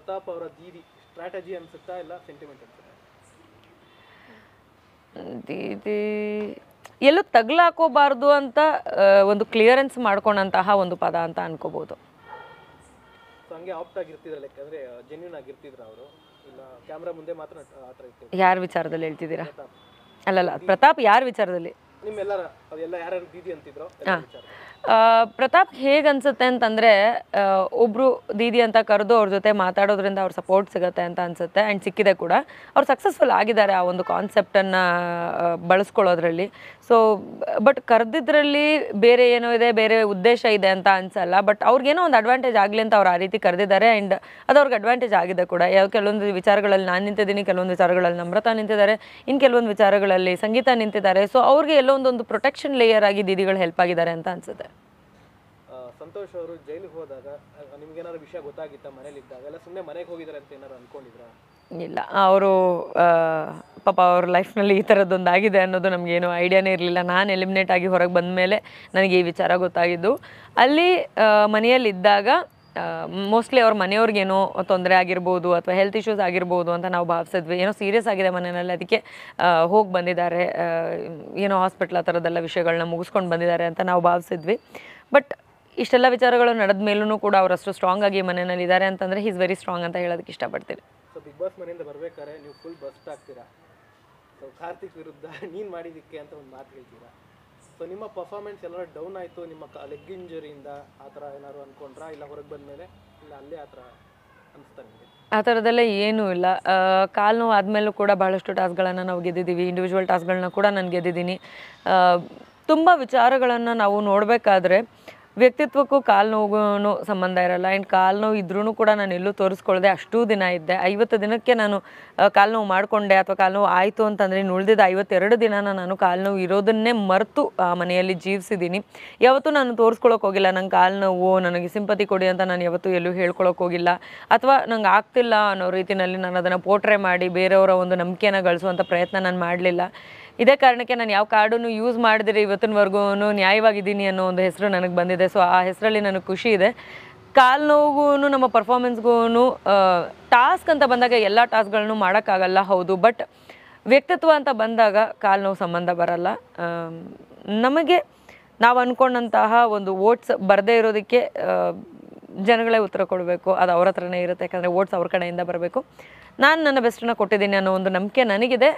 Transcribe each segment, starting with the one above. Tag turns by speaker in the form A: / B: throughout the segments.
A: ಪ್ರತಾಪ್ ಅವರ ದೀದಿ ಸ್ಟ್ರಾಟಜಿ ಅನ್ಸುತ್ತಾ ಇಲ್ಲ ಸೆಂಟಿಮೆಂಟ್ ಅನ್ಸುತ್ತಾ
B: ದೀದಿ ಎಲ್ಲೂ ತಗ್ಲಾಕೋಬಾರ್ದು ಅಂತ ಒಂದು ಕ್ಲಿಯರೆನ್ಸ್ ಮಾಡ್ಕೊಂಡಂತಹ ಒಂದು ಪದ ಅಂತ ಅನ್ಕೋಬಹುದು
A: ಹಂಗೆ ಆಪ್ಟ್ ಆಗಿರ್ತಿದ್ರ ಲೆಕ್ಕಂದ್ರೆ ಜೆನ್ಯೂನ್ ಆಗಿರ್ತಿದ್ರ ಅವರು ಇಲ್ಲ ಕ್ಯಾಮ್ರಾ ಮುಂದೆ ಮಾತ್ರ ಆ ಥರ ಇರ್ತಿದ್ರು ಯಾರ ವಿಚಾರದಲ್ಲಿ ಹೇಳ್ತಿದ್ದೀರಾ
B: ಅಲ್ಲಲ್ಲ ಪ್ರತಾಪ್ ಯಾರ ವಿಚಾರದಲ್ಲಿ
A: ನಿಮ್ಮೆಲ್ಲರ ಅದೆಲ್ಲ ಯಾರು ದೀದಿ ಅಂತಿದ್ರು ಎಲ್ಲ ವಿಚಾರ
B: ಪ್ರತಾಪ್ ಹೇಗೆ ಅನ್ಸುತ್ತೆ ಅಂತಂದರೆ ಒಬ್ಬರು ದೀದಿ ಅಂತ ಕರೆದು ಅವ್ರ ಜೊತೆ ಮಾತಾಡೋದ್ರಿಂದ ಅವ್ರ ಸಪೋರ್ಟ್ ಸಿಗುತ್ತೆ ಅಂತ ಅನ್ಸುತ್ತೆ ಆ್ಯಂಡ್ ಸಿಕ್ಕಿದೆ ಕೂಡ ಅವ್ರು ಸಕ್ಸಸ್ಫುಲ್ ಆಗಿದ್ದಾರೆ ಆ ಒಂದು ಕಾನ್ಸೆಪ್ಟನ್ನು ಬಳಸ್ಕೊಳ್ಳೋದ್ರಲ್ಲಿ ಸೊ ಬಟ್ ಕರೆದಿದ್ರಲ್ಲಿ ಬೇರೆ ಏನೋ ಇದೆ ಬೇರೆ ಉದ್ದೇಶ ಇದೆ ಅಂತ ಅನ್ಸಲ್ಲ ಬಟ್ ಅವ್ರಿಗೇನೋ ಒಂದು ಅಡ್ವಾಂಟೇಜ್ ಆಗಲಿ ಅಂತ ಅವ್ರು ಆ ರೀತಿ ಕರೆದಿದ್ದಾರೆ ಆ್ಯಂಡ್ ಅದು ಅವ್ರಿಗೆ ಅಡ್ವಾಂಟೇಜ್ ಆಗಿದೆ ಕೂಡ ಯಾವ ಕೆಲವೊಂದು ವಿಚಾರಗಳಲ್ಲಿ ನಾನು ನಿಂತಿದ್ದೀನಿ ಕೆಲವೊಂದು ವಿಚಾರಗಳಲ್ಲಿ ನಮ್ರತಾ ನಿಂತಿದ್ದಾರೆ ಇನ್ನು ಕೆಲವೊಂದು ವಿಚಾರಗಳಲ್ಲಿ ಸಂಗೀತ ನಿಂತಿದ್ದಾರೆ ಸೊ ಅವ್ರಿಗೆ ಎಲ್ಲೊಂದೊಂದು ಒಂದೊಂದು ಪ್ರೊಟೆಕ್ಷನ್ ಲೇಯರ್ ಆಗಿ ದೀದಿಗಳು ಹೆಲ್ಪ್ ಆಗಿದ್ದಾರೆ ಅಂತ ಅನ್ಸುತ್ತೆ
A: ಸಂತೋಷ್ ಅವರು ಜೈಲಿಗೆ ಹೋದಾಗ ನಿಮ್ಗೇನಾದ್ರು ವಿಷಯ ಗೊತ್ತಾಗಿತ್ತ ಮನೇಲಿ ಇದ್ದಾಗ ಎಲ್ಲ ಸುಮ್ಮನೆ ಮನೆಗೆ ಅಂತ ಏನಾದ್ರು ಅನ್ಕೊಂಡಿದ್ರ
B: ಇಲ್ಲ ಅವರು ಪಾಪ ಅವ್ರ ಲೈಫ್ನಲ್ಲಿ ಈ ಆಗಿದೆ ಅನ್ನೋದು ನಮಗೇನು ಐಡಿಯಾನೇ ಇರಲಿಲ್ಲ ನಾನು ಎಲಿಮಿನೇಟ್ ಆಗಿ ಹೊರಗೆ ಬಂದ ಮೇಲೆ ನನಗೆ ಈ ವಿಚಾರ ಗೊತ್ತಾಗಿದ್ದು ಅಲ್ಲಿ ಮನೆಯಲ್ಲಿದ್ದಾಗ ಮೋಸ್ಟ್ಲಿ ಅವ್ರ ಮನೆಯವ್ರಿಗೇನೋ ತೊಂದರೆ ಆಗಿರ್ಬೋದು ಅಥವಾ ಹೆಲ್ತ್ ಇಶ್ಯೂಸ್ ಆಗಿರ್ಬೋದು ಅಂತ ನಾವು ಭಾವಿಸಿದ್ವಿ ಏನೋ ಸೀರಿಯಸ್ ಆಗಿದೆ ಮನೆಯಲ್ಲಿ ಅದಕ್ಕೆ ಹೋಗಿ ಬಂದಿದ್ದಾರೆ ಏನೋ ಹಾಸ್ಪಿಟ್ಲ್ ಆ ಥರದ್ದೆಲ್ಲ ವಿಷಯಗಳನ್ನ ಮುಗಿಸ್ಕೊಂಡು ಬಂದಿದ್ದಾರೆ ಅಂತ ನಾವು ಭಾವಿಸಿದ್ವಿ ಬಟ್ ಇಷ್ಟೆಲ್ಲ ವಿಚಾರಗಳು ನಡೆದ ಮೇಲೂ ಕೂಡ ಅವರಷ್ಟು ಸ್ಟ್ರಾಂಗ್ ಆಗಿ ಮನೆಯಲ್ಲಿ ಇದ್ದಾರೆ ಅಂತಂದರೆ ಈಸ್ ವೆರಿ ಸ್ಟ್ರಾಂಗ್ ಅಂತ ಹೇಳೋದಕ್ಕೆ ಇಷ್ಟಪಡ್ತೀನಿ
A: ಸೊ ಬಿಗ್ ಬಾಸ್ ಮನೆಯಿಂದ ಬರ್ಬೇಕಾದ್ರೆ ನೀವು ಫುಲ್ ಬಸ್ಟ್ ಆಗ್ತೀರಾ ಕಾರ್ತಿಕ್ ವಿರುದ್ಧ ನೀನು ಮಾಡಿದಕ್ಕೆ ಅಂತ ಒಂದು ಮಾತು ಹೇಳ್ತೀರಾ ಸೊ ನಿಮ್ಮ ಪರ್ಫಾರ್ಮೆನ್ಸ್ ಎಲ್ಲ ಡೌನ್ ಆಯಿತು ನಿಮ್ಮ ಲೆಗ್ ಇಂಜುರಿಯಿಂದ ಆ ಥರ ಏನಾದ್ರು ಅಂದ್ಕೊಂಡ್ರಾ ಇಲ್ಲ ಹೊರಗೆ ಬಂದಮೇಲೆ ಇಲ್ಲ ಅಲ್ಲೇ ಆ ಥರ
B: ಆ ಥರದೆಲ್ಲ ಏನೂ ಇಲ್ಲ ಕಾಲು ನೋವು ಆದಮೇಲೂ ಕೂಡ ಬಹಳಷ್ಟು ಟಾಸ್ಕ್ಗಳನ್ನು ನಾವು ಗೆದ್ದಿದ್ದೀವಿ ಇಂಡಿವಿಜುವಲ್ ಟಾಸ್ಕ್ಗಳನ್ನ ಕೂಡ ನಾನು ಗೆದ್ದಿದ್ದೀನಿ ತುಂಬ ವಿಚಾರಗಳನ್ನು ನಾವು ನೋಡಬೇಕಾದ್ರೆ ವ್ಯಕ್ತಿತ್ವಕ್ಕೂ ಕಾಲು ನೋವು ಸಂಬಂಧ ಇರಲ್ಲ ಆ್ಯಂಡ್ ಕಾಲು ನೋವು ಇದ್ರೂ ಕೂಡ ನಾನು ಎಲ್ಲೂ ತೋರಿಸ್ಕೊಳ್ಳದೆ ಅಷ್ಟೂ ದಿನ ಇದ್ದೆ ಐವತ್ತು ದಿನಕ್ಕೆ ನಾನು ಕಾಲು ನೋವು ಮಾಡಿಕೊಂಡೆ ಅಥವಾ ಕಾಲು ನೋವು ಆಯಿತು ಅಂತಂದರೆ ಉಳಿದಿದ್ದ ಐವತ್ತೆರಡು ದಿನ ನಾನು ಕಾಲು ನೋವು ಇರೋದನ್ನೇ ಮರೆತು ಆ ಮನೆಯಲ್ಲಿ ಜೀವಿಸಿದ್ದೀನಿ ಯಾವತ್ತೂ ನಾನು ತೋರಿಸ್ಕೊಳ್ಳೋಕೆ ಹೋಗಿಲ್ಲ ನಂಗೆ ಕಾಲು ನೋವು ನನಗೆ ಸಿಂಪತಿ ಕೊಡಿ ಅಂತ ನಾನು ಯಾವತ್ತೂ ಎಲ್ಲೂ ಹೇಳ್ಕೊಳಕ್ಕೆ ಹೋಗಿಲ್ಲ ಅಥವಾ ನಂಗೆ ಆಗ್ತಿಲ್ಲ ಅನ್ನೋ ರೀತಿಯಲ್ಲಿ ನಾನು ಅದನ್ನು ಪೋಟ್ರೆ ಮಾಡಿ ಬೇರೆಯವರ ಒಂದು ನಂಬಿಕೆಯನ್ನು ಗಳಿಸುವಂಥ ಪ್ರಯತ್ನ ನಾನು ಮಾಡಲಿಲ್ಲ ಇದೇ ಕಾರಣಕ್ಕೆ ನಾನು ಯಾವ ಕಾರ್ಡನ್ನು ಯೂಸ್ ಮಾಡಿದ್ರೆ ಇವತ್ತಿನವರೆಗೂ ನ್ಯಾಯವಾಗಿದ್ದೀನಿ ಅನ್ನೋ ಒಂದು ಹೆಸರು ನನಗೆ ಬಂದಿದೆ ಸೊ ಆ ಹೆಸರಲ್ಲಿ ನನಗೆ ಖುಷಿ ಇದೆ ಕಾಲು ನೋವುಗೂ ನಮ್ಮ ಪರ್ಫಾರ್ಮೆನ್ಸ್ಗೂ ಟಾಸ್ಕ್ ಅಂತ ಬಂದಾಗ ಎಲ್ಲ ಟಾಸ್ಕ್ಗಳನ್ನು ಮಾಡೋಕ್ಕಾಗಲ್ಲ ಹೌದು ಬಟ್ ವ್ಯಕ್ತಿತ್ವ ಅಂತ ಬಂದಾಗ ಕಾಲು ನೋವು ಸಂಬಂಧ ಬರಲ್ಲ ನಮಗೆ ನಾವು ಅಂದ್ಕೊಂಡಂತಹ ಒಂದು ಓಟ್ಸ್ ಬರದೇ ಇರೋದಕ್ಕೆ ಜನಗಳೇ ಉತ್ತರ ಕೊಡಬೇಕು ಅದು ಅವ್ರ ಹತ್ರನೇ ಇರುತ್ತೆ ಯಾಕಂದರೆ ಓಟ್ಸ್ ಅವ್ರ ಕಡೆಯಿಂದ ಬರಬೇಕು ನಾನು ನನ್ನ ಬೆಸ್ಟನ್ನು ಕೊಟ್ಟಿದ್ದೀನಿ ಅನ್ನೋ ಒಂದು ನಂಬಿಕೆ ನನಗಿದೆ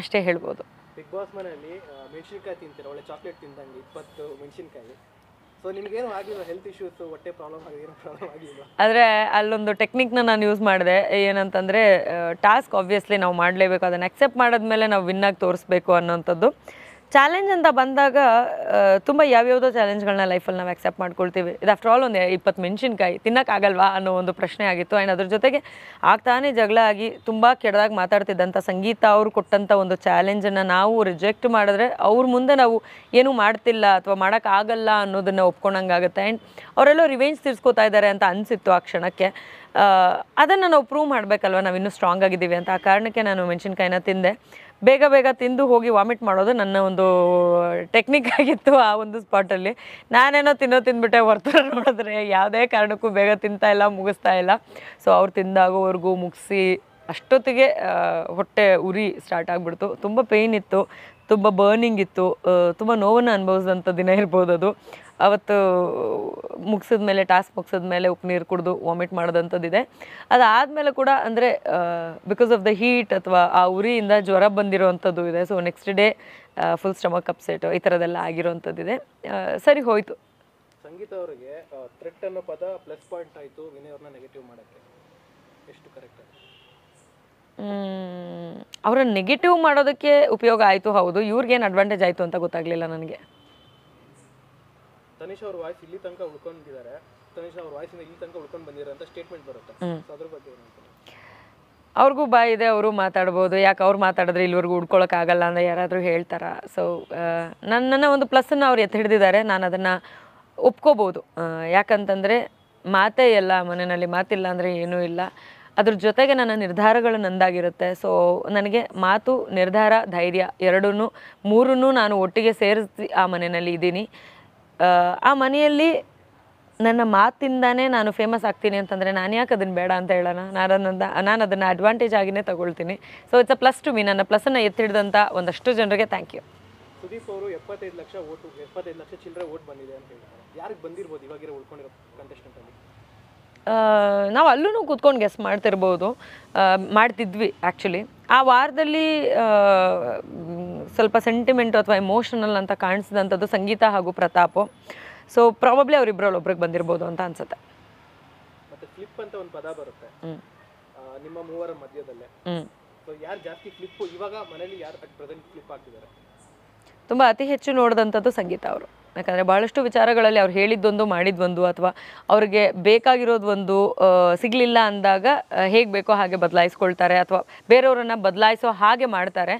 B: ಅಷ್ಟೇ ಹೇಳ್ಬೋದು
A: ಬಿಗ್ ಬಾಸ್ ಮನೆಯಲ್ಲಿ ಮೆಣಸಿನ್ಕಾಯಿ ತಿಂತೀರ ಒಳ್ಳೆ ಚಾಕ್ಲೇಟ್ ತಿಂದಂಗೆ ಇಪ್ಪತ್ತು ಮೆಣಸಿನ್ಕಾಯಿ ಸೊ ನಿಮ್ಗೇನು ಆಗಿಲ್ಲ ಹೆಲ್ತ್ ಇಶ್ಯೂಸ್ ಹೊಟ್ಟೆ ಪ್ರಾಬ್ಲಮ್ ಆಗಿರೋ ಪ್ರಾಬ್ಲಮ್ ಆಗಿಲ್ಲ
B: ಆದರೆ ಅಲ್ಲೊಂದು ಟೆಕ್ನಿಕ್ನ ನಾನು ಯೂಸ್ ಮಾಡಿದೆ ಏನಂತಂದರೆ ಟಾಸ್ಕ್ ಆಬ್ವಿಯಸ್ಲಿ ನಾವು ಮಾಡಲೇಬೇಕು ಅದನ್ನು ಅಕ್ಸೆಪ್ಟ್ ಮಾಡಿದ್ಮೇಲೆ ನಾವು ವಿನ್ನಾಗಿ ತೋರಿಸ್ಬೇಕು ಅನ್ನೋಂಥದ್ದು ಚಾಲೆಂಜ್ ಅಂತ ಬಂದಾಗ ತುಂಬ ಯಾವ್ಯಾವುದೋ ಚಾಲೆಂಜ್ಗಳನ್ನ ಲೈಫಲ್ಲಿ ನಾವು ಆಕ್ಸೆಪ್ಟ್ ಮಾಡ್ಕೊಳ್ತೀವಿ ಇದು ಆಫ್ಟರ್ ಆಲ್ ಒಂದು ಇಪ್ಪತ್ತು ಮೆಣಸಿನ್ಕಾಯಿ ತಿನ್ನೋಕ್ಕಾಗಲ್ವಾ ಅನ್ನೋ ಒಂದು ಪ್ರಶ್ನೆ ಆಗಿತ್ತು ಆ್ಯಂಡ್ ಅದ್ರ ಜೊತೆಗೆ ಆಗ್ತಾನೆ ಜಗಳ ಆಗಿ ತುಂಬ ಕೆಡದಾಗಿ ಮಾತಾಡ್ತಿದ್ದಂಥ ಸಂಗೀತ ಅವರು ಕೊಟ್ಟಂಥ ಒಂದು ಚಾಲೆಂಜನ್ನು ನಾವು ರಿಜೆಕ್ಟ್ ಮಾಡಿದ್ರೆ ಅವ್ರ ಮುಂದೆ ನಾವು ಏನೂ ಮಾಡ್ತಿಲ್ಲ ಅಥವಾ ಮಾಡೋಕ್ಕಾಗಲ್ಲ ಅನ್ನೋದನ್ನು ಆಗುತ್ತೆ ಆ್ಯಂಡ್ ಅವರೆಲ್ಲೋ ರಿವೆಂಜ್ ತೀರ್ಸ್ಕೋತಾ ಇದ್ದಾರೆ ಅಂತ ಅನಿಸಿತ್ತು ಆ ಕ್ಷಣಕ್ಕೆ ಅದನ್ನು ನಾವು ಪ್ರೂವ್ ಮಾಡಬೇಕಲ್ವ ನಾವು ಇನ್ನೂ ಸ್ಟ್ರಾಂಗ್ ಆಗಿದ್ದೀವಿ ಅಂತ ಆ ಕಾರಣಕ್ಕೆ ನಾನು ಮೆಣಸಿನ್ಕಾಯಿನ ತಿಂದೆ ಬೇಗ ಬೇಗ ತಿಂದು ಹೋಗಿ ವಾಮಿಟ್ ಮಾಡೋದು ನನ್ನ ಒಂದು ಟೆಕ್ನಿಕ್ ಆಗಿತ್ತು ಆ ಒಂದು ಸ್ಪಾಟಲ್ಲಿ ನಾನೇನೋ ತಿನ್ನೋ ತಿಂದ್ಬಿಟ್ಟೆ ಹೊರತು ನೋಡಿದ್ರೆ ಯಾವುದೇ ಕಾರಣಕ್ಕೂ ಬೇಗ ತಿಂತಾ ಇಲ್ಲ ಮುಗಿಸ್ತಾ ಇಲ್ಲ ಸೊ ಅವ್ರು ತಿಂದಾಗೋವರೆಗೂ ಮುಗಿಸಿ ಅಷ್ಟೊತ್ತಿಗೆ ಹೊಟ್ಟೆ ಉರಿ ಸ್ಟಾರ್ಟ್ ಆಗಿಬಿಡ್ತು ತುಂಬ ಪೇಯ್ನ್ ಇತ್ತು ತುಂಬ ಬರ್ನಿಂಗ್ ಇತ್ತು ತುಂಬ ನೋವನ್ನು ಅನುಭವಿಸಿದಂಥ ದಿನ ಇರ್ಬೋದು ಅದು ಅವತ್ತು ಮುಗಿಸಿದ ಮೇಲೆ ಟಾಸ್ಕ್ ಮುಗಿಸಿದ ಮೇಲೆ ಉಪ್ಪು ನೀರು ಕುಡಿದು ವಾಮಿಟ್ ಇದೆ ಅದಾದಮೇಲೆ ಕೂಡ ಅಂದರೆ ಬಿಕಾಸ್ ಆಫ್ ದ ಹೀಟ್ ಅಥವಾ ಆ ಉರಿಯಿಂದ ಜ್ವರ ಬಂದಿರೋವಂಥದ್ದು ಇದೆ so next day full stomach upset ಈ ಥರದೆಲ್ಲ ಆಗಿರೋವಂಥದ್ದಿದೆ ಸರಿ ಹೋಯಿತು
A: ಸಂಗೀತ ಅವರಿಗೆ ಥ್ರೆಟ್ ಅನ್ನೋ ಪದ ಪ್ಲಸ್ ಪಾಯಿಂಟ್ ಆಯಿತು ನೆಗೆಟಿವ್ ಮಾಡೋಕ್ಕೆ ಎಷ್ಟು ಕರೆಕ್ಟ್
B: ಅವರ ನೆಗೆಟಿವ್ ಮಾಡೋದಕ್ಕೆ ಉಪಯೋಗ ಆಯಿತು ಹೌದು ಇವ್ರಿಗೇನು ಅಡ್ವಾಂಟೇಜ್ ಆಯಿತು ಅಂತ ಗೊತ್ತಾಗಲಿಲ್ಲ ನನಗೆ
A: ತನಿಷ್ ಅವ್ರ ವಾಯ್ಸ್ ಇಲ್ಲಿ ತನಕ ಉಳ್ಕೊಂಡಿದ್ದಾರೆ ತನಿಷ್ ಅವ್ರ ವಾಯ್ಸ್ ಇಲ್ಲಿ ತನಕ ಉಳ್ಕೊಂಡು ಅಂತ ಸ್ಟೇಟ್ಮೆಂಟ್ ಬರುತ್ತೆ ಅದ್ರ ಬಗ್ಗೆ
B: ಅವ್ರಿಗೂ ಬಾಯ್ ಇದೆ ಅವರು ಮಾತಾಡ್ಬೋದು ಯಾಕೆ ಅವ್ರು ಮಾತಾಡಿದ್ರೆ ಇಲ್ಲಿವರೆಗೂ ಉಡ್ಕೊಳಕ್ಕಾಗಲ್ಲ ಅಂತ ಯಾರಾದರೂ ಹೇಳ್ತಾರ ಸೊ ನನ್ನ ಒಂದು ಪ್ಲಸ್ಸನ್ನು ಅವ್ರು ಎತ್ತಿ ಹಿಡಿದಿದ್ದಾರೆ ನಾನು ಅದನ್ನು ಒಪ್ಕೋಬೋದು ಯಾಕಂತಂದರೆ ಮಾತೇ ಇಲ್ಲ ಮನೆಯಲ್ಲಿ ಮಾತಿಲ್ಲ ಅಂದರೆ ಏನೂ ಇಲ್ಲ ಅದ್ರ ಜೊತೆಗೆ ನನ್ನ ನಿರ್ಧಾರಗಳು ನಂದಾಗಿರುತ್ತೆ ಸೊ ನನಗೆ ಮಾತು ನಿರ್ಧಾರ ಧೈರ್ಯ ಎರಡೂ ಮೂರನ್ನೂ ನಾನು ಒಟ್ಟಿಗೆ ಸೇರಿಸಿ ಆ ಮನೆಯಲ್ಲಿ ಇದ್ದೀನಿ ಆ ಮನೆಯಲ್ಲಿ ನನ್ನ ಮಾತಿಂದಾನೇ ನಾನು ಫೇಮಸ್ ಆಗ್ತೀನಿ ಅಂತಂದರೆ ನಾನು ಯಾಕೆ ಅದನ್ನು ಬೇಡ ಅಂತ ಹೇಳೋಣ ನಾನು ಅದನ್ನು ನಾನು ಅದನ್ನು ಅಡ್ವಾಂಟೇಜ್ ಆಗಿನೇ ತಗೊಳ್ತೀನಿ so it's a plus to me ನನ್ನ ಪ್ಲಸ್ಸನ್ನು ಎತ್ತಿಡಿದಂಥ ಒಂದಷ್ಟು ಜನರಿಗೆ ಥ್ಯಾಂಕ್ ಯು
A: ಸುದೀಪ್ ಅವರು ಎಪ್ಪತ್ತೈದು ಲಕ್ಷ ಓಟು ಎಪ್ಪತ್ತೈದು ಲಕ್ಷ ಚಿಲ್ಲರೆ ಓಟ್ ಬಂದಿದೆ ಅಂತ ಹೇಳ್ತಾರೆ ಯಾರಿಗೆ ಬಂದಿರ್ಬೋದು ಇವಾಗಿರೋ ಉಳ್ಕೊಂಡಿರೋ ಕಂಟೆಸ್ಟೆಂಟಲ್ಲಿ
B: ನಾವು ಅಲ್ಲೂ ಕೂತ್ಕೊಂಡು ಗೆಸ್ ಮಾಡ್ತಿರ್ಬೋದು ಮಾಡ್ತಿದ್ವಿ ಆ್ಯಕ್ಚುಲಿ ಆ ವಾರದಲ್ಲಿ ಸ್ವಲ್ಪ ಸೆಂಟಿಮೆಂಟು ಅಥವಾ ಎಮೋಷನಲ್ ಅಂತ ಕಾಣಿಸಿದಂಥದ್ದು ಸಂಗೀತ ಹಾಗೂ ಪ್ರತಾಪ್ ಸೊ ಪ್ರಾಬಬ್ಲಿ ಅವರಿಬ್ಬರಲ್ಲಿ ಒಬ್ರಿಗೆ ಬಂದಿರ್ಬೋದು ಅಂತ ಅನ್ಸುತ್ತೆ
A: ಮತ್ತೆ ಕ್ಲಿಪ್ ಅಂತ ಒಂದು ಪದ ಬರುತ್ತೆ ನಿಮ್ಮ ಮೂವರ ಮಧ್ಯದಲ್ಲೇ ಸೊ ಯಾರು ಜಾಸ್ತಿ ಕ್ಲಿಪ್ ಇವಾಗ ಮನೇಲಿ ಯಾರು ಅಟ್ ಪ್ರೆಸೆಂಟ್ ಕ್ಲಿಪ್ ಆಗ್ತಿದ್ದಾರೆ
B: ತುಂಬ ಅತಿ ಹೆಚ್ಚು ನೋಡಿದಂಥದ್ದು ಸಂಗೀತ ಅವರು ಯಾಕಂದರೆ ಬಹಳಷ್ಟು ವಿಚಾರಗಳಲ್ಲಿ ಅವ್ರು ಹೇಳಿದ್ದೊಂದು ಒಂದು ಅಥವಾ ಅವ್ರಿಗೆ ಬೇಕಾಗಿರೋದು ಒಂದು ಸಿಗಲಿಲ್ಲ ಅಂದಾಗ ಹೇಗೆ ಬೇಕೋ ಹಾಗೆ ಬದಲಾಯಿಸ್ಕೊಳ್ತಾರೆ ಅಥವಾ ಬೇರೆಯವರನ್ನು ಬದಲಾಯಿಸೋ ಹಾಗೆ ಮಾಡ್ತಾರೆ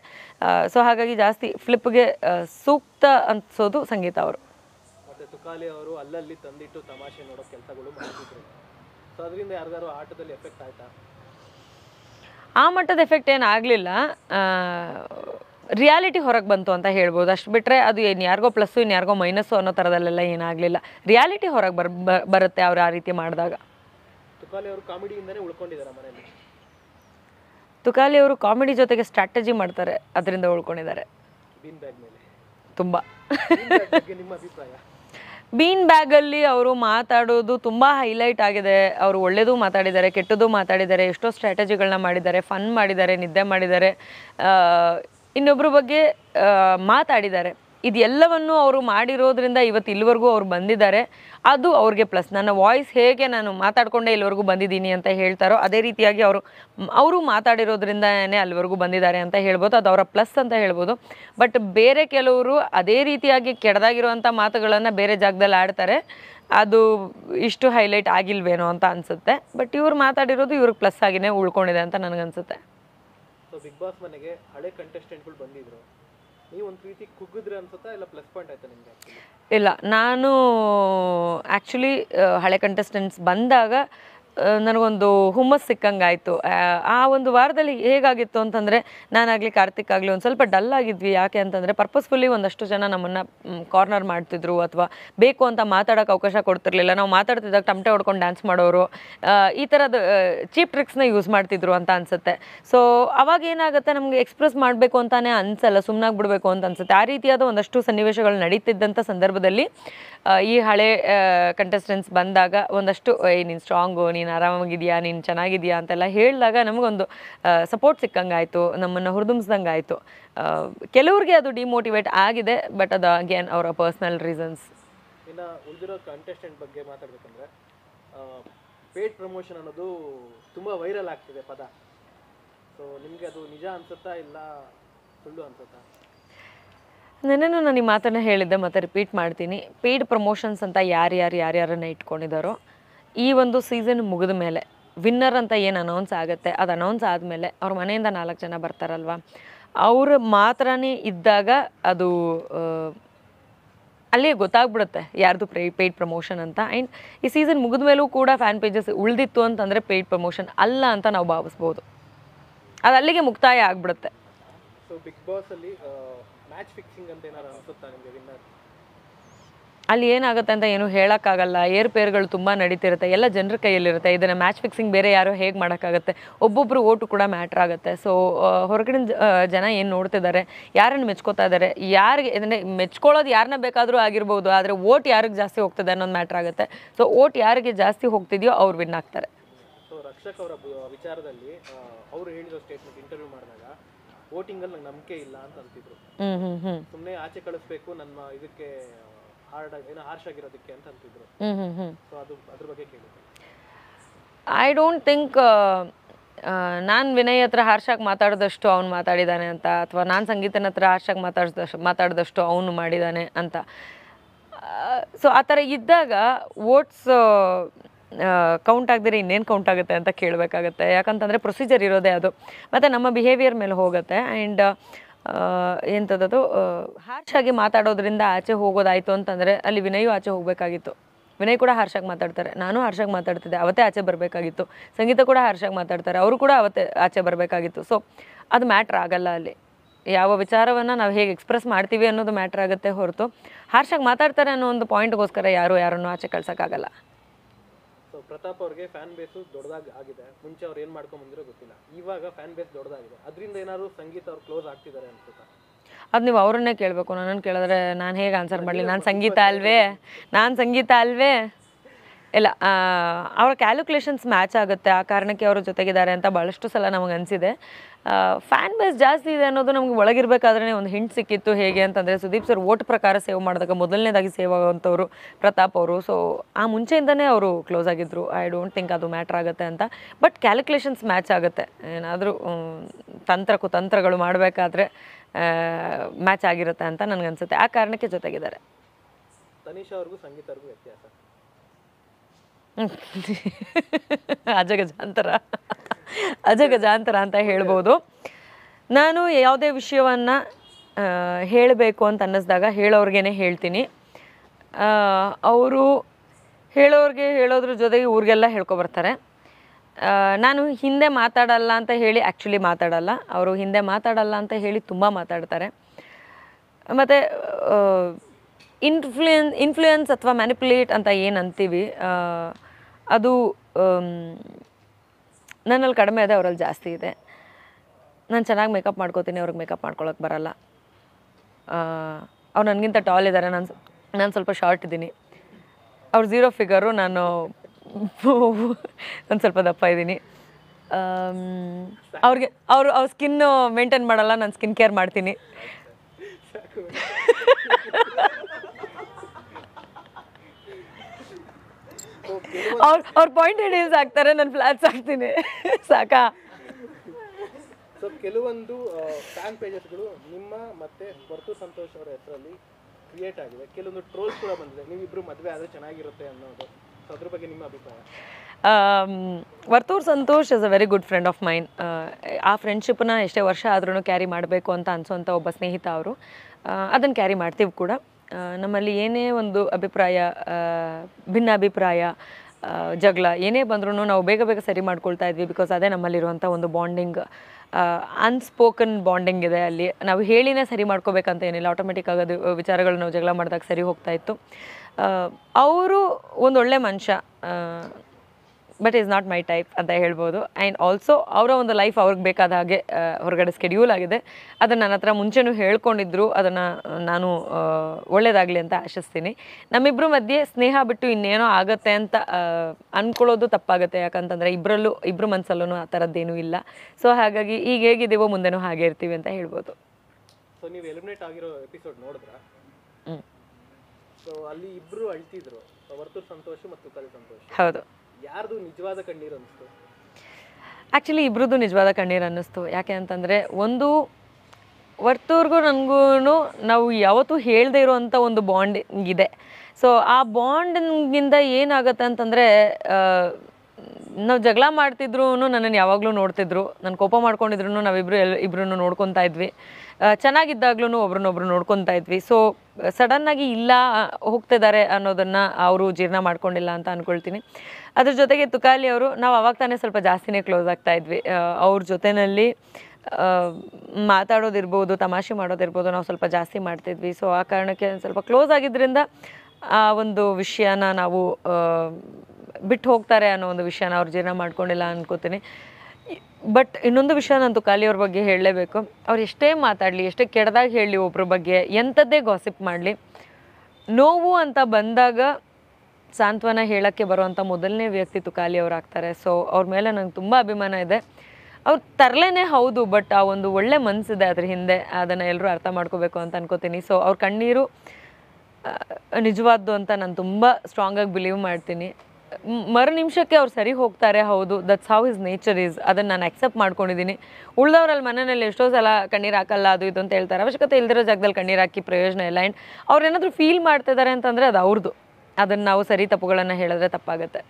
B: ಸೊ ಹಾಗಾಗಿ ಜಾಸ್ತಿ ಫ್ಲಿಪ್ಗೆ ಸೂಕ್ತ ಅನ್ಸೋದು ಸಂಗೀತ ಅವರು ಆ ಮಟ್ಟದ ಎಫೆಕ್ಟ್ ಏನಾಗಲಿಲ್ಲ ರಿಯಾಲಿಟಿ ಹೊರಗೆ ಬಂತು ಅಂತ ಹೇಳ್ಬೋದು ಅಷ್ಟು ಬಿಟ್ಟರೆ ಅದು ಏನು ಯಾರಿಗೋ ಪ್ಲಸ್ಸು ಇನ್ನು ಯಾರಿಗೋ ಮೈನಸ್ಸು ಅನ್ನೋ ಥರದಲ್ಲೆಲ್ಲ ಏನಾಗಲಿಲ್ಲ ರಿಯಾಲಿಟಿ ಹೊರಗೆ ಬರ್ ಬರುತ್ತೆ ಅವ್ರು ಆ ರೀತಿ ಮಾಡಿದಾಗ ತುಕಾಲಿ ಅವರು ಕಾಮಿಡಿ ಜೊತೆಗೆ ಸ್ಟ್ರಾಟಜಿ ಮಾಡ್ತಾರೆ ಅದರಿಂದ ಉಳ್ಕೊಂಡಿದ್ದಾರೆ ತುಂಬ ಬೀನ್ ಬ್ಯಾಗಲ್ಲಿ ಅವರು ಮಾತಾಡೋದು ತುಂಬ ಹೈಲೈಟ್ ಆಗಿದೆ ಅವರು ಒಳ್ಳೇದು ಮಾತಾಡಿದ್ದಾರೆ ಕೆಟ್ಟದ್ದು ಮಾತಾಡಿದ್ದಾರೆ ಎಷ್ಟೋ ಸ್ಟ್ರಾಟಜಿಗಳನ್ನ ಮಾಡಿದ್ದಾರೆ ಫನ್ ಮಾಡಿದ್ದಾರೆ ನಿದ್ದೆ ಮಾಡಿದ್ದಾರೆ ಇನ್ನೊಬ್ಬರ ಬಗ್ಗೆ ಮಾತಾಡಿದ್ದಾರೆ ಇದೆಲ್ಲವನ್ನು ಅವರು ಮಾಡಿರೋದ್ರಿಂದ ಇವತ್ತು ಇಲ್ಲಿವರೆಗೂ ಅವ್ರು ಬಂದಿದ್ದಾರೆ ಅದು ಅವ್ರಿಗೆ ಪ್ಲಸ್ ನನ್ನ ವಾಯ್ಸ್ ಹೇಗೆ ನಾನು ಮಾತಾಡಿಕೊಂಡೇ ಇಲ್ಲಿವರೆಗೂ ಬಂದಿದ್ದೀನಿ ಅಂತ ಹೇಳ್ತಾರೋ ಅದೇ ರೀತಿಯಾಗಿ ಅವರು ಅವರು ಮಾತಾಡಿರೋದ್ರಿಂದನೇ ಅಲ್ಲಿವರೆಗೂ ಬಂದಿದ್ದಾರೆ ಅಂತ ಹೇಳ್ಬೋದು ಅದು ಅವರ ಪ್ಲಸ್ ಅಂತ ಹೇಳ್ಬೋದು ಬಟ್ ಬೇರೆ ಕೆಲವರು ಅದೇ ರೀತಿಯಾಗಿ ಕೆಡದಾಗಿರುವಂಥ ಮಾತುಗಳನ್ನು ಬೇರೆ ಜಾಗದಲ್ಲಿ ಆಡ್ತಾರೆ ಅದು ಇಷ್ಟು ಹೈಲೈಟ್ ಆಗಿಲ್ವೇನೋ ಅಂತ ಅನಿಸುತ್ತೆ ಬಟ್ ಇವ್ರು ಮಾತಾಡಿರೋದು ಇವ್ರಿಗೆ ಪ್ಲಸ್ ಆಗಿನೇ ಉಳ್ಕೊಂಡಿದೆ ಅಂತ ನನಗನ್ಸುತ್ತೆ
A: ಸೊ ಬಿಗ್ ಬಾಸ್ ಮನೆಗೆ ಹಳೆ ಕಂಟೆಸ್ಟೆಂಟ್ಗಳು ಬಂದಿದ್ರು ನೀವು ಒಂದು ರೀತಿ ಕುಗ್ಗಿದ್ರೆ ಅನ್ಸುತ್ತಾ ಇಲ್ಲ ಪ್ಲಸ್ ಪಾಯಿಂಟ್ ಆಯ್ತಾ ನಿಮಗೆ
B: ಇಲ್ಲ ನಾನು ಆ್ಯಕ್ಚುಲಿ ಹಳೆ ಕಂಟೆಸ್ಟೆಂಟ್ಸ್ ಬಂದಾಗ ನನಗೊಂದು ಹುಮ್ಮಸ್ ಸಿಕ್ಕಂಗಾಯಿತು ಆ ಒಂದು ವಾರದಲ್ಲಿ ಹೇಗಾಗಿತ್ತು ಅಂತಂದರೆ ನಾನಾಗಲಿ ಕಾರ್ತಿಕ್ ಆಗಲಿ ಒಂದು ಸ್ವಲ್ಪ ಡಲ್ ಆಗಿದ್ವಿ ಯಾಕೆ ಅಂತಂದರೆ ಪರ್ಪಸ್ಫುಲ್ಲಿ ಒಂದಷ್ಟು ಜನ ನಮ್ಮನ್ನು ಕಾರ್ನರ್ ಮಾಡ್ತಿದ್ರು ಅಥವಾ ಬೇಕು ಅಂತ ಮಾತಾಡೋಕೆ ಅವಕಾಶ ಕೊಡ್ತಿರ್ಲಿಲ್ಲ ನಾವು ಮಾತಾಡ್ತಿದ್ದಾಗ ಟಮಟೆ ಹೊಡ್ಕೊಂಡು ಡ್ಯಾನ್ಸ್ ಮಾಡೋರು ಈ ಥರದ ಚೀಪ್ ಟ್ರಿಕ್ಸ್ನ ಯೂಸ್ ಮಾಡ್ತಿದ್ರು ಅಂತ ಅನಿಸುತ್ತೆ ಸೊ ಅವಾಗ ಏನಾಗುತ್ತೆ ನಮಗೆ ಎಕ್ಸ್ಪ್ರೆಸ್ ಮಾಡಬೇಕು ಅಂತಲೇ ಅನಿಸಲ್ಲ ಬಿಡಬೇಕು ಅಂತ ಅನಿಸುತ್ತೆ ಆ ರೀತಿಯಾದ ಒಂದಷ್ಟು ಸನ್ನಿವೇಶಗಳು ನಡೀತಿದ್ದಂಥ ಸಂದರ್ಭದಲ್ಲಿ ಈ ಹಳೆ ಕಂಟೆಸ್ಟೆಂಟ್ಸ್ ಬಂದಾಗ ಒಂದಷ್ಟು ನೀನು ಸ್ಟ್ರಾಂಗು ನೀನು ನೀನು ಆರಾಮಾಗಿದೆಯಾ ನೀನು ಚೆನ್ನಾಗಿದೆಯಾ ಅಂತೆಲ್ಲ ಹೇಳಿದಾಗ ನಮಗೊಂದು ಸಪೋರ್ಟ್ ಸಿಕ್ಕಂಗಾಯಿತು ನಮ್ಮನ್ನ ನಮ್ಮನ್ನು ಆಯಿತು ಕೆಲವ್ರಿಗೆ ಅದು ಡಿಮೋಟಿವೇಟ್ ಆಗಿದೆ ಬಟ್ ಅದು ಅಗೇನ್ ಅವರ ಪರ್ಸ್ನಲ್ ರೀಸನ್ಸ್
A: ಇನ್ನು ಉಳಿದಿರೋ ಕಂಟೆಸ್ಟೆಂಟ್ ಬಗ್ಗೆ ಮಾತಾಡ್ಬೇಕಂದ್ರೆ ಪೇಡ್ ಪ್ರಮೋಷನ್ ಅನ್ನೋದು ತುಂಬ ವೈರಲ್ ಆಗ್ತಿದೆ ಪದ ಸೊ ನಿಮಗೆ ಅದು ನಿಜ ಅನ್ಸುತ್ತಾ ಇಲ್ಲ ಸುಳ್ಳು ಅನ್ಸುತ್ತಾ
B: ನೆನ್ನೆನೂ ನಾನು ಈ ಮಾತನ್ನು ಹೇಳಿದ್ದೆ ಮತ್ತೆ ರಿಪೀಟ್ ಮಾಡ್ತೀನಿ ಪೇಯ್ಡ್ ಪ್ರಮೋಷನ್ಸ್ ಅಂತ ಯಾರ್ಯಾರು ಯಾರ್ಯಾರನ್ನ ಇಟ್ಕೊಂಡಿದ್ದಾರೋ ಈ ಒಂದು ಸೀಸನ್ ಮುಗಿದ ಮೇಲೆ ವಿನ್ನರ್ ಅಂತ ಏನು ಅನೌನ್ಸ್ ಆಗುತ್ತೆ ಅದು ಅನೌನ್ಸ್ ಆದಮೇಲೆ ಅವ್ರ ಮನೆಯಿಂದ ನಾಲ್ಕು ಜನ ಬರ್ತಾರಲ್ವ ಅವ್ರ ಮಾತ್ರನೇ ಇದ್ದಾಗ ಅದು ಅಲ್ಲಿ ಗೊತ್ತಾಗ್ಬಿಡುತ್ತೆ ಯಾರ್ದು ಪ್ರೇ ಪೇಯ್ಡ್ ಪ್ರಮೋಷನ್ ಅಂತ ಆ್ಯಂಡ್ ಈ ಸೀಸನ್ ಮುಗಿದ ಮೇಲೂ ಕೂಡ ಫ್ಯಾನ್ ಪೇಜಸ್ ಉಳಿದಿತ್ತು ಅಂತಂದರೆ ಪೇಯ್ಡ್ ಪ್ರಮೋಷನ್ ಅಲ್ಲ ಅಂತ ನಾವು ಭಾವಿಸ್ಬೋದು ಅದು ಅಲ್ಲಿಗೆ ಮುಕ್ತಾಯ ಆಗ್ಬಿಡುತ್ತೆ ಅಲ್ಲಿ ಏನಾಗುತ್ತೆ ಅಂತ ಏನು ಹೇಳೋಕ್ಕಾಗಲ್ಲ ಏರ್ಪೇರ್ಗಳು ತುಂಬ ನಡೀತಿರುತ್ತೆ ಎಲ್ಲ ಜನರ ಕೈಯಲ್ಲಿರುತ್ತೆ ಇದನ್ನು ಮ್ಯಾಚ್ ಫಿಕ್ಸಿಂಗ್ ಬೇರೆ ಯಾರೋ ಹೇಗೆ ಮಾಡೋಕ್ಕಾಗುತ್ತೆ ಒಬ್ಬೊಬ್ಬರು ಓಟು ಕೂಡ ಮ್ಯಾಟ್ರ್ ಆಗುತ್ತೆ ಸೊ ಹೊರಗಡೆ ಜನ ಏನು ನೋಡ್ತಿದ್ದಾರೆ ಯಾರನ್ನು ಮೆಚ್ಕೋತಾ ಇದ್ದಾರೆ ಯಾರಿಗೆ ಇದನ್ನೇ ಮೆಚ್ಕೊಳ್ಳೋದು ಯಾರನ್ನ ಬೇಕಾದರೂ ಆಗಿರ್ಬೋದು ಆದರೆ ಓಟ್ ಯಾರಿಗೆ ಜಾಸ್ತಿ ಹೋಗ್ತದೆ ಅನ್ನೋದು ಮ್ಯಾಟ್ರ್ ಆಗುತ್ತೆ ಸೊ ಓಟ್ ಯಾರಿಗೆ ಜಾಸ್ತಿ ಹೋಗ್ತಿದೆಯೋ ಅವ್ರು ವಿನ್ ಆಗ್ತಾರೆ
A: ರಕ್ಷಕ್ ಅವರ ವಿಚಾರದಲ್ಲಿ ಅವರು ಸ್ಟೇಟ್ಮೆಂಟ್ ಇಂಟರ್ವ್ಯೂ ಮಾಡಿದಾಗ ನಂಬಿಕೆ ಇಲ್ಲ ಸುಮ್ಮನೆ ಆಚೆ ಕಳಿಸ್ಬೇಕು ನಮ್ಮ ಇದಕ್ಕೆ
B: ಐ ಡೋಂಟ್ ಥಿಂಕ್ ನಾನು ವಿನಯ್ ಹತ್ರ ಹಾರ್ಷಾಗಿ ಮಾತಾಡಿದಷ್ಟು ಅವ್ನು ಮಾತಾಡಿದ್ದಾನೆ ಅಂತ ಅಥವಾ ನಾನು ಸಂಗೀತನ ಹತ್ರ ಹಾರ್ಷಾಗಿ ಮಾತಾಡ್ದ ಮಾತಾಡಿದಷ್ಟು ಅವನು ಮಾಡಿದ್ದಾನೆ ಅಂತ ಸೊ uh, ಆ ಥರ ಇದ್ದಾಗ ವೋಟ್ಸ್ ಕೌಂಟ್ ಆಗದಿರಿ ಇನ್ನೇನು ಕೌಂಟ್ ಆಗುತ್ತೆ ಅಂತ ಕೇಳಬೇಕಾಗತ್ತೆ ಯಾಕಂತಂದರೆ ಪ್ರೊಸೀಜರ್ ಇರೋದೇ ಅದು ಮತ್ತು ನಮ್ಮ ಬಿಹೇವಿಯರ್ ಮೇಲೆ ಹೋಗುತ್ತೆ ಆ್ಯಂಡ್ ಎಂಥದ್ದು ಹಾರ್ಷ್ ಆಗಿ ಮಾತಾಡೋದ್ರಿಂದ ಆಚೆ ಹೋಗೋದಾಯಿತು ಅಂತಂದರೆ ಅಲ್ಲಿ ವಿನಯು ಆಚೆ ಹೋಗಬೇಕಾಗಿತ್ತು ವಿನಯ್ ಕೂಡ ಹಾರ್ಷಾಗಿ ಮಾತಾಡ್ತಾರೆ ನಾನು ಹಾರ್ಷಾಗಿ ಮಾತಾಡ್ತಿದ್ದೆ ಅವತ್ತೇ ಆಚೆ ಬರಬೇಕಾಗಿತ್ತು ಸಂಗೀತ ಕೂಡ ಹಾರ್ಷಾಗಿ ಮಾತಾಡ್ತಾರೆ ಅವರು ಕೂಡ ಅವತ್ತೇ ಆಚೆ ಬರಬೇಕಾಗಿತ್ತು ಸೊ ಅದು ಮ್ಯಾಟ್ರ್ ಆಗಲ್ಲ ಅಲ್ಲಿ ಯಾವ ವಿಚಾರವನ್ನು ನಾವು ಹೇಗೆ ಎಕ್ಸ್ಪ್ರೆಸ್ ಮಾಡ್ತೀವಿ ಅನ್ನೋದು ಮ್ಯಾಟ್ರ್ ಆಗುತ್ತೆ ಹೊರತು ಹಾರ್ಷಾಗಿ ಮಾತಾಡ್ತಾರೆ ಅನ್ನೋ ಒಂದು ಪಾಯಿಂಟ್ಗೋಸ್ಕರ ಯಾರು ಯಾರನ್ನು ಆಚೆ ಕಳ್ಸೋಕ್ಕಾಗಲ್ಲ
A: ಸೊ ಪ್ರತಾಪ್ ಅವ್ರಿಗೆ ಫ್ಯಾನ್ ಬೇಸು ದೊಡ್ಡದಾಗಿ ಆಗಿದೆ ಮುಂಚೆ ಅವ್ರು ಏನು ಮಾಡ್ಕೊಂಬಂದಿರೋ ಗೊತ್ತಿಲ್ಲ ಇವಾಗ ಫ್ಯಾನ್ ಬೇಸ್ ದೊಡ್ಡದಾಗಿದೆ ಅದರಿಂದ ಏನಾದ್ರು ಸಂಗೀತ ಅವ್ರು ಕ್ಲೋಸ್ ಆಗ್ತಿದ್ದಾರೆ ಅನ್ಸುತ್ತೆ
B: ಅದು ನೀವು ಅವರನ್ನೇ ಕೇಳಬೇಕು ನನ್ನನ್ನು ಕೇಳಿದ್ರೆ ನಾನು ಹೇಗೆ ಆನ್ಸರ್ ಮಾಡಲಿ ನಾನು ಸಂಗೀತ ಅಲ್ವೇ ನಾನು ಸಂಗೀತ ಅಲ್ವೇ ಇಲ್ಲ ಅವರ ಕ್ಯಾಲ್ಕುಲೇಷನ್ಸ್ ಮ್ಯಾಚ್ ಆಗುತ್ತೆ ಆ ಕಾರಣಕ್ಕೆ ಅವರು ಜೊತೆಗಿದ್ದಾರೆ ಅಂತ ಭಾಳಷ್ಟು ಸಲ ನಮಗೆ ಅನಿಸಿದೆ ಫ್ಯಾನ್ ಬೇಸ್ ಜಾಸ್ತಿ ಇದೆ ಅನ್ನೋದು ನಮ್ಗೆ ಒಳಗಿರ್ಬೇಕಾದ್ರೆ ಒಂದು ಹಿಂಟ್ ಸಿಕ್ಕಿತ್ತು ಹೇಗೆ ಅಂತಂದರೆ ಸುದೀಪ್ ಸರ್ ಓಟ್ ಪ್ರಕಾರ ಸೇವ್ ಮಾಡಿದಾಗ ಮೊದಲನೇದಾಗಿ ಸೇವ್ ಆಗುವಂಥವ್ರು ಪ್ರತಾಪ್ ಅವರು ಸೊ ಆ ಮುಂಚೆಯಿಂದನೇ ಅವರು ಕ್ಲೋಸ್ ಆಗಿದ್ರು ಐ ಡೋಂಟ್ ಥಿಂಕ್ ಅದು ಮ್ಯಾಟ್ರ್ ಆಗುತ್ತೆ ಅಂತ ಬಟ್ ಕ್ಯಾಲ್ಕುಲೇಷನ್ಸ್ ಮ್ಯಾಚ್ ಆಗುತ್ತೆ ಏನಾದರೂ ತಂತ್ರ ಕುತಂತ್ರಗಳು ಮಾಡಬೇಕಾದ್ರೆ ಮ್ಯಾಚ್ ಆಗಿರುತ್ತೆ ಅಂತ ನನಗನ್ಸುತ್ತೆ ಆ ಕಾರಣಕ್ಕೆ ಜೊತೆಗಿದ್ದಾರೆ
A: ಸಂಗೀತವ್ರಿಗೂ ವ್ಯತ್ಯಾಸ
B: ಅಜಗಜಾಂತರ ಅಜಗಜಾಂತರ ಅಂತ ಹೇಳ್ಬೋದು ನಾನು ಯಾವುದೇ ವಿಷಯವನ್ನು ಹೇಳಬೇಕು ಅಂತ ಅನ್ನಿಸ್ದಾಗ ಹೇಳೋರ್ಗೇ ಹೇಳ್ತೀನಿ ಅವರು ಹೇಳೋರಿಗೆ ಹೇಳೋದ್ರ ಜೊತೆಗೆ ಊರಿಗೆಲ್ಲ ಹೇಳ್ಕೊಬರ್ತಾರೆ ನಾನು ಹಿಂದೆ ಮಾತಾಡಲ್ಲ ಅಂತ ಹೇಳಿ ಆ್ಯಕ್ಚುಲಿ ಮಾತಾಡಲ್ಲ ಅವರು ಹಿಂದೆ ಮಾತಾಡಲ್ಲ ಅಂತ ಹೇಳಿ ತುಂಬ ಮಾತಾಡ್ತಾರೆ ಮತ್ತು ಇನ್ಫ್ಲುಯೆನ್ ಇನ್ಫ್ಲೂಯೆನ್ಸ್ ಅಥವಾ ಮ್ಯಾನಿಪ್ಯುಲೇಟ್ ಅಂತ ಏನು ಅಂತೀವಿ ಅದು ನನ್ನಲ್ಲಿ ಕಡಿಮೆ ಇದೆ ಅವರಲ್ಲಿ ಜಾಸ್ತಿ ಇದೆ ನಾನು ಚೆನ್ನಾಗಿ ಮೇಕಪ್ ಮಾಡ್ಕೋತೀನಿ ಅವ್ರಿಗೆ ಮೇಕಪ್ ಮಾಡ್ಕೊಳಕ್ಕೆ ಬರಲ್ಲ ಅವ್ರು ನನಗಿಂತ ಟಾಲ್ ಇದ್ದಾರೆ ನಾನು ನಾನು ಸ್ವಲ್ಪ ಶಾರ್ಟ್ ಇದ್ದೀನಿ ಅವ್ರು ಝೀರೋ ಫಿಗರು ನಾನು ಒಂದು ಸ್ವಲ್ಪ ದಪ್ಪ ಇದ್ದೀನಿ ಅವ್ರಿಗೆ ಅವರು ಅವ್ರ ಸ್ಕಿನ್ನು ಮೇಂಟೈನ್ ಮಾಡಲ್ಲ ನಾನು ಸ್ಕಿನ್ ಕೇರ್ ಮಾಡ್ತೀನಿ ಅವ್ರು ಅವ್ರ ಪಾಯಿಂಟ್ ಯೂಸ್ ಆಗ್ತಾರೆ ನಾನು ಫ್ಲಾಟ್ಸ್ ಆಗ್ತೀನಿ ಸಾಕಾ
A: ಸೊ ಕೆಲವೊಂದು ಫ್ಯಾನ್ ಪೇಜಸ್ಗಳು ನಿಮ್ಮ ಮತ್ತೆ ಬರ್ತು ಸಂತೋಷ್ ಅವರ ಹೆಸರಲ್ಲಿ ಕ್ರಿಯೇಟ್ ಆಗಿದೆ ಕೆಲವೊಂದು ಟ್ರೋಲ್ಸ್ ಕೂಡ ಬಂದಿದೆ ನೀವಿಬ್ರು ಮದುವೆ ಆದರೆ ಚೆನ್ನಾಗಿರುತ್ತೆ ಅನ್ನೋದು ಸೊ ಅದ್ರ ಬಗ್ಗೆ ನಿಮ್ಮ ಅಭಿಪ್ರಾಯ
B: Varthur Santhosh is a very good friend of mine ಆ ಫ್ರೆಂಡ್ಶಿಪ್ನ ಎಷ್ಟೇ ವರ್ಷ ಆದ್ರೂ ಕ್ಯಾರಿ ಮಾಡಬೇಕು ಅಂತ ಅನ್ಸೋಂಥ ಒಬ್ಬ ಸ್ನೇಹಿತ ಅವರು ಅದನ್ನು ಕ್ಯಾರಿ ಮಾಡ್ತೀವಿ ಕೂಡ ನಮ್ಮಲ್ಲಿ ಏನೇ ಒಂದು ಅಭಿಪ್ರಾಯ ಭಿನ್ನಾಭಿಪ್ರಾಯ ಜಗಳ ಏನೇ ಬಂದ್ರೂ ನಾವು ಬೇಗ ಬೇಗ ಸರಿ ಮಾಡ್ಕೊಳ್ತಾ ಇದ್ವಿ ಬಿಕಾಸ್ ಅದೇ ನಮ್ಮಲ್ಲಿರುವಂಥ ಒಂದು ಬಾಂಡಿಂಗ್ ಅನ್ಸ್ಪೋಕನ್ ಬಾಂಡಿಂಗ್ ಇದೆ ಅಲ್ಲಿ ನಾವು ಹೇಳಿನೇ ಸರಿ ಮಾಡ್ಕೋಬೇಕಂತ ಏನಿಲ್ಲ ಆಟೋಮೆಟಿಕ್ ಆಗೋದು ವಿಚಾರಗಳು ನಾವು ಜಗಳ ಮಾಡಿದಾಗ ಸರಿ ಹೋಗ್ತಾ ಇತ್ತು ಅವರು ಒಂದೊಳ್ಳೆ ಮನುಷ್ಯ but is not my type ಅಂತ ಹೇಳ್ಬೋದು ಆ್ಯಂಡ್ ಆಲ್ಸೋ ಅವರ ಒಂದು ಲೈಫ್ ಅವ್ರಿಗೆ ಬೇಕಾದ ಹಾಗೆ ಹೊರಗಡೆ ಸ್ಕೆಡ್ಯೂಲ್ ಆಗಿದೆ ಅದನ್ನು ನನ್ನ ಹತ್ರ ಮುಂಚೆನೂ ಹೇಳ್ಕೊಂಡಿದ್ರು ಅದನ್ನು ನಾನು ಒಳ್ಳೆಯದಾಗಲಿ ಅಂತ ಆಶಿಸ್ತೀನಿ ನಮ್ಮಿಬ್ಬರ ಮಧ್ಯೆ ಸ್ನೇಹ ಬಿಟ್ಟು ಇನ್ನೇನೋ ಆಗುತ್ತೆ ಅಂತ ಅಂದ್ಕೊಳ್ಳೋದು ತಪ್ಪಾಗುತ್ತೆ ಯಾಕಂತಂದರೆ ಇಬ್ಬರಲ್ಲೂ ಇಬ್ಬರು ಮನಸ್ಸಲ್ಲೂ ಆ ಥರದ್ದೇನೂ ಇಲ್ಲ ಸೊ ಹಾಗಾಗಿ ಈಗ ಹೇಗಿದ್ದೀವೋ ಮುಂದೆನೂ ಹಾಗೆ ಇರ್ತೀವಿ ಅಂತ ಹೇಳ್ಬೋದು
A: ಸೊ ನೀವು ಎಲಿಮಿನೇಟ್ ಆಗಿರೋ ಎಪಿಸೋಡ್ ನೋಡಿದ್ರಾ ಸೊ ಅಲ್ಲಿ ಇಬ್ಬರು ಅಳ್ತಿದ್ರು ಮತ್ತು ಕಲಿ ಸಂತೋಷ ಹೌದು ಯಾರ್ದು ನಿಜವಾದ ಕಣ್ಣೀರು ಅನ್ನಿಸ್ತು
B: ಆ್ಯಕ್ಚುಲಿ ಇಬ್ಬರದ್ದು ನಿಜವಾದ ಕಣ್ಣೀರು ಅನ್ನಿಸ್ತು ಯಾಕೆ ಅಂತಂದರೆ ಒಂದು ವರ್ತವ್ರಿಗೂ ನನಗೂ ನಾವು ಯಾವತ್ತೂ ಹೇಳದೇ ಇರೋವಂಥ ಒಂದು ಬಾಂಡ್ ಇದೆ ಸೊ ಆ ಬಾಂಡ್ನಿಂದ ಏನಾಗುತ್ತೆ ಅಂತಂದರೆ ನಾವು ಜಗಳ ಮಾಡ್ತಿದ್ರು ನನ್ನನ್ನು ಯಾವಾಗಲೂ ನೋಡ್ತಿದ್ರು ನಾನು ಕೋಪ ಮಾಡ್ಕೊಂಡಿದ್ರು ನಾವಿಬ್ಬರು ಎಲ್ ಇಬ್ಬರೂ ನೋಡ್ಕೊತಾ ಇದ್ವಿ ಚೆನ್ನಾಗಿದ್ದಾಗ್ಲೂ ಒಬ್ರನ್ನೊಬ್ರು ನೋಡ್ಕೊತಾ ಇದ್ವಿ ಸೊ ಸಡನ್ನಾಗಿ ಇಲ್ಲ ಹೋಗ್ತಿದ್ದಾರೆ ಅನ್ನೋದನ್ನು ಅವರು ಜೀರ್ಣ ಮಾಡ್ಕೊಂಡಿಲ್ಲ ಅಂತ ಅಂದ್ಕೊಳ್ತೀನಿ ಅದ್ರ ಜೊತೆಗೆ ತುಕಾಲಿ ಅವರು ನಾವು ಅವಾಗ ತಾನೇ ಸ್ವಲ್ಪ ಜಾಸ್ತಿನೇ ಕ್ಲೋಸ್ ಆಗ್ತಾ ಇದ್ವಿ ಅವ್ರ ಜೊತೆಯಲ್ಲಿ ಮಾತಾಡೋದಿರ್ಬೋದು ತಮಾಷೆ ಮಾಡೋದಿರ್ಬೋದು ನಾವು ಸ್ವಲ್ಪ ಜಾಸ್ತಿ ಮಾಡ್ತಿದ್ವಿ ಸೊ ಆ ಕಾರಣಕ್ಕೆ ಸ್ವಲ್ಪ ಕ್ಲೋಸ್ ಆಗಿದ್ದರಿಂದ ಆ ಒಂದು ವಿಷಯನ ನಾವು ಬಿಟ್ಟು ಹೋಗ್ತಾರೆ ಅನ್ನೋ ಒಂದು ವಿಷಯನ ಅವ್ರು ಜೀರ್ಣ ಮಾಡ್ಕೊಂಡಿಲ್ಲ ಅನ್ಕೋತೀನಿ ಬಟ್ ಇನ್ನೊಂದು ವಿಷಯ ನಾನು ತುಕಾಲಿಯವ್ರ ಬಗ್ಗೆ ಹೇಳಲೇಬೇಕು ಅವ್ರು ಎಷ್ಟೇ ಮಾತಾಡಲಿ ಎಷ್ಟೇ ಕೆಡ್ದಾಗ ಹೇಳಲಿ ಒಬ್ಬರ ಬಗ್ಗೆ ಎಂಥದ್ದೇ ಗಾಸಿಪ್ ಮಾಡಲಿ ನೋವು ಅಂತ ಬಂದಾಗ ಸಾಂತ್ವನ ಹೇಳೋಕ್ಕೆ ಬರುವಂಥ ಮೊದಲನೇ ವ್ಯಕ್ತಿ ತುಕಾಲಿ ಅವ್ರು ಆಗ್ತಾರೆ ಸೊ ಅವ್ರ ಮೇಲೆ ನಂಗೆ ತುಂಬ ಅಭಿಮಾನ ಇದೆ ಅವ್ರು ತರಲೇ ಹೌದು ಬಟ್ ಆ ಒಂದು ಒಳ್ಳೆ ಮನಸ್ಸಿದೆ ಅದ್ರ ಹಿಂದೆ ಅದನ್ನು ಎಲ್ಲರೂ ಅರ್ಥ ಮಾಡ್ಕೋಬೇಕು ಅಂತ ಅನ್ಕೋತೀನಿ ಸೊ ಅವ್ರ ಕಣ್ಣೀರು ನಿಜವಾದ್ದು ಅಂತ ನಾನು ತುಂಬ ಸ್ಟ್ರಾಂಗಾಗಿ ಬಿಲೀವ್ ಮಾಡ್ತೀನಿ ಮರು ನಿಮಿಷಕ್ಕೆ ಅವ್ರು ಸರಿ ಹೋಗ್ತಾರೆ ಹೌದು that's how his nature is ಅದನ್ನು ನಾನು ಅಕ್ಸೆಪ್ಟ್ ಮಾಡ್ಕೊಂಡಿದ್ದೀನಿ ಉಳ್ದವ್ರಲ್ಲಿ ಮನೆಯಲ್ಲಿ ಎಷ್ಟೋ ಸಲ ಕಣ್ಣೀರು ಹಾಕಲ್ಲ ಅದು ಇದು ಅಂತ ಹೇಳ್ತಾರೆ ಅವಶ್ಯಕತೆ ಇಲ್ದಿರೋ ಜಾಗದಲ್ಲಿ ಕಣ್ಣೀರು ಹಾಕಿ ಪ್ರಯೋಜನ ಇಲ್ಲ ಆ್ಯಂಡ್ ಅವ್ರು ಏನಾದರೂ ಫೀಲ್ ಮಾಡ್ತಿದ್ದಾರೆ ಅಂತಂದರೆ ಅದು ಅವ್ರದ್ದು ಅದನ್ನು ನಾವು ಸರಿ ತಪ್ಪುಗಳನ್ನು ಹೇಳಿದ್ರೆ ತಪ್ಪಾಗುತ್ತೆ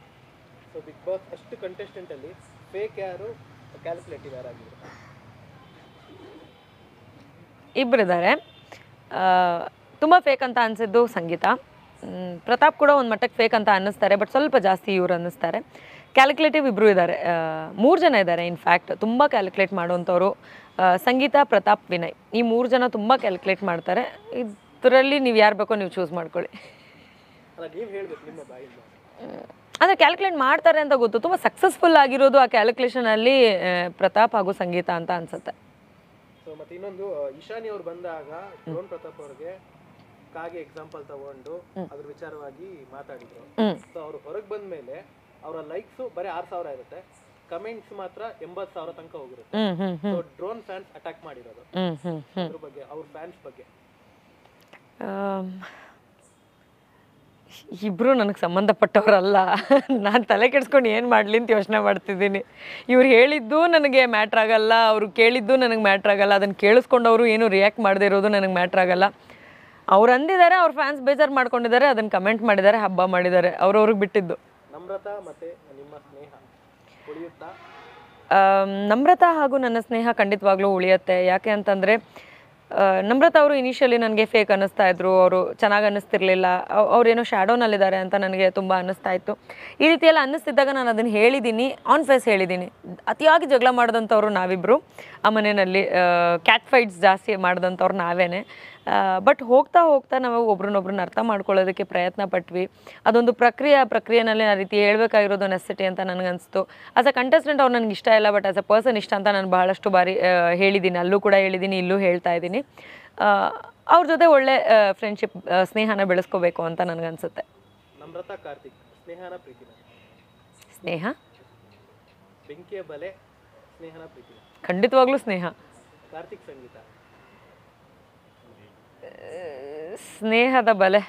B: ಇಬ್ರು ಬಿಗ್ ಫೇಕ್ ತುಂಬ ಫೇಕ್ ಅಂತ ಅನಿಸಿದ್ದು ಸಂಗೀತ ಪ್ರತಾಪ್ ಕೂಡ ಒಂದು ಮಟ್ಟಕ್ಕೆ ಫೇಕ್ ಅಂತ ಅನ್ನಿಸ್ತಾರೆ ಬಟ್ ಸ್ವಲ್ಪ ಜಾಸ್ತಿ ಇವ್ರು ಅನ್ನಿಸ್ತಾರೆ ಕ್ಯಾಲ್ಕುಲೇಟಿವ್ ಇಬ್ಬರು ಇದ್ದಾರೆ ಮೂರು ಜನ ಇದ್ದಾರೆ ಇನ್ಫ್ಯಾಕ್ಟ್ ತುಂಬ ಕ್ಯಾಲ್ಕುಲೇಟ್ ಮಾಡುವಂಥವ್ರು ಸಂಗೀತ ಪ್ರತಾಪ್ ವಿನಯ್ ಈ ಮೂರು ಜನ ತುಂಬ ಕ್ಯಾಲ್ಕುಲೇಟ್ ಮಾಡ್ತಾರೆ ಇದರಲ್ಲಿ ನೀವು ಯಾರು ಬೇಕೋ ನೀವು ಚೂಸ್ ಮಾಡ್ಕೊಳ್ಳಿ ಅಂದರೆ ಕ್ಯಾಲ್ಕುಲೇಟ್ ಮಾಡ್ತಾರೆ ಅಂತ ಗೊತ್ತು ತುಂಬಾ ಸಕ್ಸಸ್ಫುಲ್ ಆಗಿರೋದು ಆ ಕ್ಯಾಲ್ಕುಲೇಷನ್ ಅಲ್ಲಿ ಪ್ರತಾಪ್ ಹಾಗೂ ಸಂಗೀತ ಅಂತ ಅನ್ಸುತ್ತೆ
A: ಸೊ ಮತ್ತೆ ಇನ್ನೊಂದು ಇಶಾನಿ ಅವ್ರು ಬಂದಾಗ ಡ್ರೋನ್ ಪ್ರತಾಪ್ ಅವ್ರಿಗೆ ಕಾಗೆ ಎಕ್ಸಾಂಪಲ್ ತಗೊಂಡು ಅದ್ರ ವಿಚಾರವಾಗಿ ಮಾತಾಡಿದ್ರು ಸೊ ಅವ್ರು ಹೊರಗೆ ಬಂದ ಮೇಲೆ ಅವರ ಲೈಕ್ಸ್ ಬರೀ ಆರ್ ಸಾವಿರ ಇರುತ್ತೆ ಕಮೆಂಟ್ಸ್ ಮಾತ್ರ ಎಂಬತ್ ಸಾವಿರ ತನಕ ಹೋಗಿರುತ್ತೆ ಡ್ರೋನ್ ಫ್ಯಾನ್ಸ್ ಅಟ್ಯಾಕ್ ಮಾಡಿರೋದು ಅದ್ರ ಬಗ್ಗೆ ಅವ್ರ ಫ್ಯಾನ್ಸ್ ಬಗ್ಗೆ
B: ಇಬ್ಬರು ನನಗೆ ಸಂಬಂಧಪಟ್ಟವರಲ್ಲ ನಾನು ತಲೆ ಕೆಡ್ಸ್ಕೊಂಡು ಏನು ಮಾಡಲಿ ಅಂತ ಯೋಚನೆ ಮಾಡ್ತಿದ್ದೀನಿ ಇವ್ರು ಹೇಳಿದ್ದು ನನಗೆ ಮ್ಯಾಟ್ರ್ ಆಗಲ್ಲ ಅವರು ಕೇಳಿದ್ದು ನನಗೆ ಆಗಲ್ಲ ಅದನ್ನು ಕೇಳಿಸ್ಕೊಂಡವರು ಏನು ರಿಯಾಕ್ಟ್ ಮಾಡದೇ ಇರೋದು ನನಗೆ ಆಗಲ್ಲ ಅವ್ರು ಅಂದಿದ್ದಾರೆ ಅವ್ರ ಫ್ಯಾನ್ಸ್ ಬೇಜಾರು ಮಾಡ್ಕೊಂಡಿದ್ದಾರೆ ಅದನ್ನು ಕಮೆಂಟ್ ಮಾಡಿದ್ದಾರೆ ಹಬ್ಬ ಮಾಡಿದ್ದಾರೆ ಅವ್ರವ್ರಿಗೆ ಬಿಟ್ಟಿದ್ದು ನಮ್ರತಾ ಹಾಗೂ ನನ್ನ ಸ್ನೇಹ ಖಂಡಿತವಾಗ್ಲೂ ಉಳಿಯತ್ತೆ ಯಾಕೆ ಅಂತಂದರೆ ನಮ್ರತ ಅವರು ಇನಿಷಿಯಲಿ ನನಗೆ ಫೇಕ್ ಅನ್ನಿಸ್ತಾ ಇದ್ರು ಅವರು ಚೆನ್ನಾಗಿ ಅನ್ನಿಸ್ತಿರ್ಲಿಲ್ಲ ಅವ್ರೇನೋ ಶ್ಯಾಡೋನಲ್ಲಿದ್ದಾರೆ ಅಂತ ನನಗೆ ತುಂಬ ಅನ್ನಿಸ್ತಾ ಇತ್ತು ಈ ರೀತಿಯೆಲ್ಲ ಅನ್ನಿಸ್ತಿದ್ದಾಗ ನಾನು ಅದನ್ನು ಹೇಳಿದ್ದೀನಿ ಆನ್ ಫೇಸ್ ಹೇಳಿದ್ದೀನಿ ಅತಿಯಾಗಿ ಜಗಳ ಮಾಡಿದಂಥವ್ರು ನಾವಿಬ್ರು ಆ ಮನೆಯಲ್ಲಿ ಕ್ಯಾಟ್ ಫೈಟ್ಸ್ ಜಾಸ್ತಿ ಮಾಡಿದಂಥವ್ರು ನಾವೇ ಬಟ್ ಹೋಗ್ತಾ ಹೋಗ್ತಾ ನಾವು ಒಬ್ರನ್ನೊಬ್ರನ್ನ ಅರ್ಥ ಮಾಡ್ಕೊಳ್ಳೋದಕ್ಕೆ ಪ್ರಯತ್ನ ಪಟ್ವಿ ಅದೊಂದು ಪ್ರಕ್ರಿಯೆ ಆ ಪ್ರಕ್ರಿಯೆನಲ್ಲಿ ಆ ರೀತಿ ಹೇಳ್ಬೇಕಾಗಿರೋದು ನೆಸೆಸಿಟಿ ಅಂತ ಅನಿಸ್ತು ಆಸ್ ಅ ಕಂಟೆಸ್ಟೆಂಟ್ ಅವ್ರು ನನಗೆ ಇಷ್ಟ ಇಲ್ಲ ಬಟ್ ಆಸ್ ಅ ಪರ್ಸನ್ ಇಷ್ಟ ಅಂತ ನಾನು ಬಹಳಷ್ಟು ಬಾರಿ ಹೇಳಿದ್ದೀನಿ ಅಲ್ಲೂ ಕೂಡ ಹೇಳಿದ್ದೀನಿ ಇಲ್ಲೂ ಹೇಳ್ತಾ ಇದ್ದೀನಿ ಅವ್ರ ಜೊತೆ ಒಳ್ಳೆ ಫ್ರೆಂಡ್ಶಿಪ್ ಸ್ನೇಹನ ಬೆಳೆಸ್ಕೋಬೇಕು ಅಂತ ನನಗನ್ಸುತ್ತೆ ಸ್ನೇಹ ಖಂಡಿತವಾಗ್ಲೂ ಸ್ನೇಹ
A: ಕಾರ್ತಿಕ್ ಸಂಗೀತ
B: ಸ್ನೇಹದ ಬಲೆ